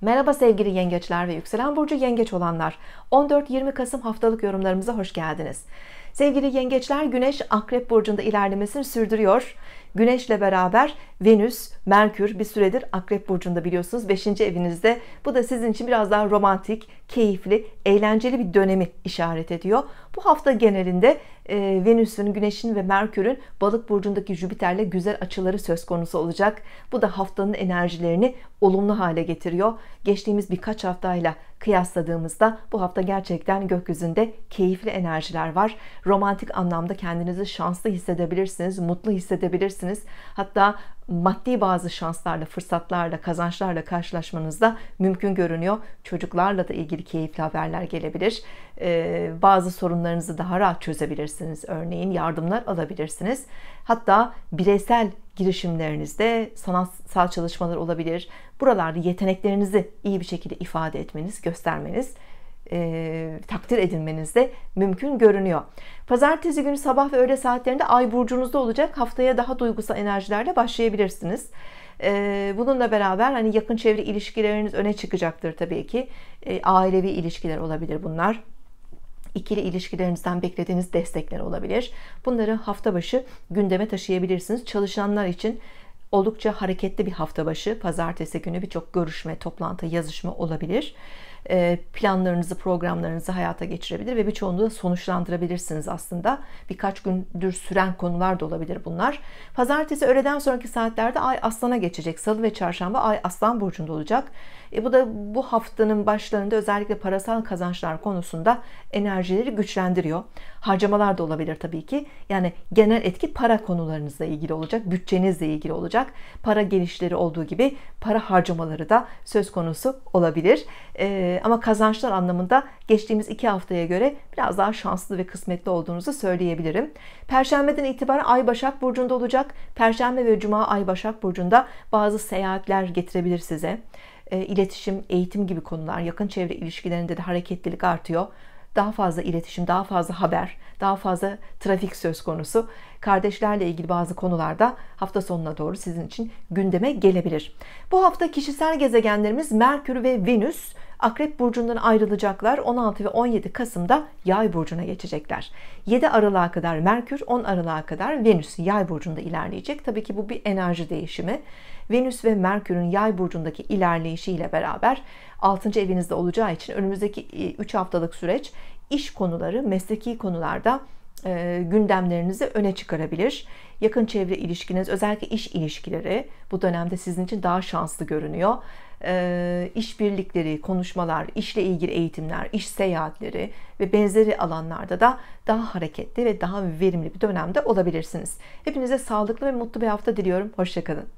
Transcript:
Merhaba sevgili yengeçler ve yükselen burcu yengeç olanlar. 14-20 Kasım haftalık yorumlarımıza hoş geldiniz. Sevgili yengeçler Güneş Akrep burcunda ilerlemesini sürdürüyor. Güneşle beraber Venüs, Merkür bir süredir Akrep burcunda biliyorsunuz 5. evinizde. Bu da sizin için biraz daha romantik, keyifli, eğlenceli bir dönemi işaret ediyor. Bu hafta genelinde e, Venüs'ün, Güneş'in ve Merkür'ün Balık burcundaki Jüpiter'le güzel açıları söz konusu olacak. Bu da haftanın enerjilerini olumlu hale getiriyor. Geçtiğimiz birkaç haftayla kıyasladığımızda bu hafta gerçekten gökyüzünde keyifli enerjiler var. Romantik anlamda kendinizi şanslı hissedebilirsiniz, mutlu hissedebilirsiniz. Hatta maddi bazı şanslarla, fırsatlarla, kazançlarla karşılaşmanız da mümkün görünüyor. Çocuklarla da ilgili keyifli haberler gelebilir. Ee, bazı sorunlarınızı daha rahat çözebilirsiniz. Örneğin yardımlar alabilirsiniz. Hatta bireysel girişimlerinizde sanatsal çalışmalar olabilir. Buralarda yeteneklerinizi iyi bir şekilde ifade etmeniz, göstermeniz, e, takdir edilmeniz de mümkün görünüyor. Pazartesi günü sabah ve öğle saatlerinde ay burcunuzda olacak. Haftaya daha duygusal enerjilerle başlayabilirsiniz. E, bununla beraber hani yakın çevre ilişkileriniz öne çıkacaktır tabii ki. E, ailevi ilişkiler olabilir bunlar ikili ilişkilerinizden beklediğiniz destekler olabilir. Bunları hafta başı gündeme taşıyabilirsiniz. Çalışanlar için Oldukça hareketli bir hafta başı. Pazartesi günü birçok görüşme, toplantı, yazışma olabilir. Ee, planlarınızı, programlarınızı hayata geçirebilir ve birçoğunu da sonuçlandırabilirsiniz aslında. Birkaç gündür süren konular da olabilir bunlar. Pazartesi öğleden sonraki saatlerde ay aslana geçecek. Salı ve çarşamba ay aslan burcunda olacak. E bu da bu haftanın başlarında özellikle parasal kazançlar konusunda enerjileri güçlendiriyor. Harcamalar da olabilir tabii ki. Yani genel etki para konularınızla ilgili olacak, bütçenizle ilgili olacak olacak. Para genişleri olduğu gibi para harcamaları da söz konusu olabilir. E, ama kazançlar anlamında geçtiğimiz iki haftaya göre biraz daha şanslı ve kısmetli olduğunuzu söyleyebilirim. Perşembeden itibaren Ay Başak Burcu'nda olacak. Perşembe ve Cuma Ay Başak Burcu'nda bazı seyahatler getirebilir size. E, iletişim, eğitim gibi konular, yakın çevre ilişkilerinde de hareketlilik artıyor daha fazla iletişim, daha fazla haber, daha fazla trafik söz konusu. Kardeşlerle ilgili bazı konularda hafta sonuna doğru sizin için gündeme gelebilir. Bu hafta kişisel gezegenlerimiz Merkür ve Venüs. Akrep burcundan ayrılacaklar. 16 ve 17 Kasım'da Yay burcuna geçecekler. 7 Aralık'a kadar Merkür, 10 Aralık'a kadar Venüs Yay burcunda ilerleyecek. Tabii ki bu bir enerji değişimi. Venüs ve Merkür'ün Yay burcundaki ilerleyişiyle beraber 6. evinizde olacağı için önümüzdeki 3 e, haftalık süreç iş konuları, mesleki konularda e, gündemlerinizi öne çıkarabilir. Yakın çevre ilişkiniz, özellikle iş ilişkileri bu dönemde sizin için daha şanslı görünüyor. E, işbirlikleri, konuşmalar, işle ilgili eğitimler, iş seyahatleri ve benzeri alanlarda da daha hareketli ve daha verimli bir dönemde olabilirsiniz. Hepinize sağlıklı ve mutlu bir hafta diliyorum. Hoşçakalın.